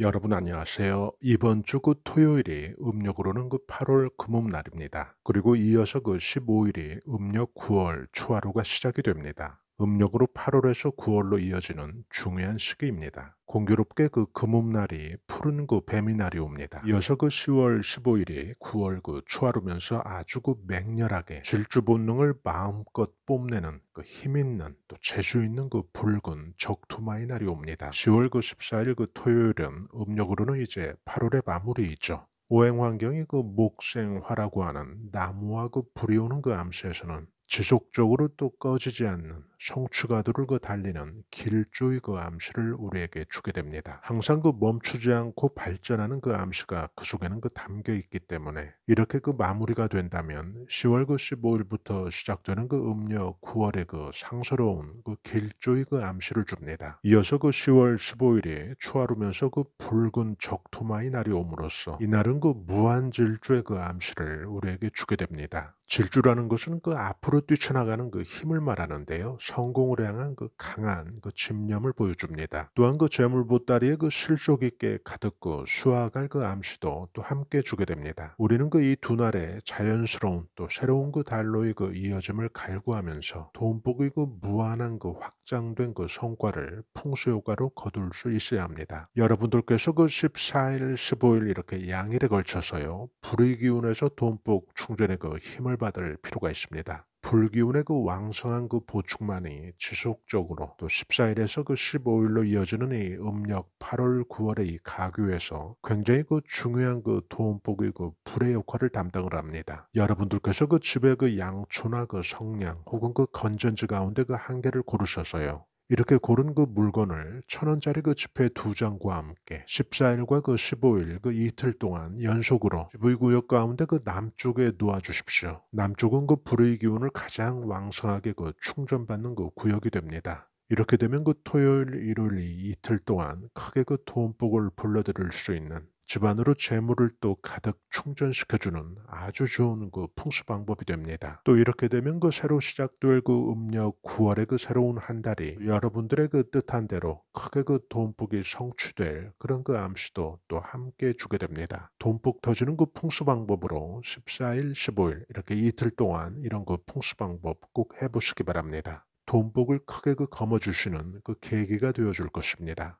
여러분 안녕하세요. 이번 주 그 토요일이 음력으로는 그 8월 금음날입니다. 그리고 이어서 그 15일이 음력 9월 추하루가 시작이 됩니다. 음력으로 8월에서 9월로 이어지는 중요한 시기입니다. 공교롭게 그 금음날이 푸른 그 뱀이 날이 옵니다. 이어서 그 10월 15일이 9월 그 초하루면서 아주 그 맹렬하게 질주 본능을 마음껏 뽐내는 그 힘있는 또 재주있는 그 붉은 적투마의 날이 옵니다. 10월 그 14일 그 토요일은 음력으로는 이제 8월의 마무리이죠. 오행 환경이 그 목생화라고 하는 나무와 그 불이 오는 그암시에서는 지속적으로 또 꺼지지 않는 성추가도를그 달리는 길조의 그 암시를 우리에게 주게 됩니다. 항상 그 멈추지 않고 발전하는 그 암시가 그 속에는 그 담겨 있기 때문에 이렇게 그 마무리가 된다면 10월 그 15일부터 시작되는 그 음력 9월의 그 상서로운 그 길조의 그 암시를 줍니다. 이어서 그 10월 15일이 추하루면서 그 붉은 적토마의 날이 오므로써 이날은 그 무한질주의 그 암시를 우리에게 주게 됩니다. 질주라는 것은 그 앞으로 뛰쳐나가는 그 힘을 말하는데요. 성공을 향한 그 강한 그 집념을 보여줍니다. 또한 그 재물 보따리에 그 실속 있게 가득 고 수확할 그 암시도 또 함께 주게 됩니다. 우리는 그 이 두 날에 자연스러운 또 새로운 그 달로의 그 이어짐을 갈구하면서 돈복의 그 무한한 그 확장된 그 성과를 풍수효과로 거둘 수 있어야 합니다. 여러분들께서 그 14일, 15일 이렇게 양일에 걸쳐서요. 불의 기운에서 돈복 충전의 그 힘을 받을 필요가 있습니다. 불기운의 그 왕성한 그 보충만이 지속적으로 또 14일에서 그 15일로 이어지는 이 음력 8월, 9월의 이 가교에서 굉장히 그 중요한 그 도움복의 그 불의 역할을 담당을 합니다. 여러분들께서 그 집에 그 양초나 그 성냥 혹은 그 건전지 가운데 그한계를 고르셔서요. 이렇게 고른 그 물건을 천 원짜리 그 지폐 두 장과 함께 14일과 그 15일 그 이틀 동안 연속으로 지부의 구역 가운데 그 남쪽에 놓아 주십시오. 남쪽은 그 불의 기운을 가장 왕성하게 그 충전받는 그 구역이 됩니다. 이렇게 되면 그 토요일, 일요일 이틀 동안 크게 그 도움복을 불러들일 수 있는 집안으로 재물을 또 가득 충전시켜주는 아주 좋은 그 풍수 방법이 됩니다. 또 이렇게 되면 그 새로 시작될 그 음력 9월의 그 새로운 한 달이 여러분들의 그 뜻한 대로 크게 그 돈복이 성취될 그런 그 암시도 또 함께 주게 됩니다. 돈복 터지는 그 풍수 방법으로 14일, 15일 이렇게 이틀 동안 이런 그 풍수 방법 꼭 해보시기 바랍니다. 돈복을 크게 그 거머주시는 그 계기가 되어줄 것입니다.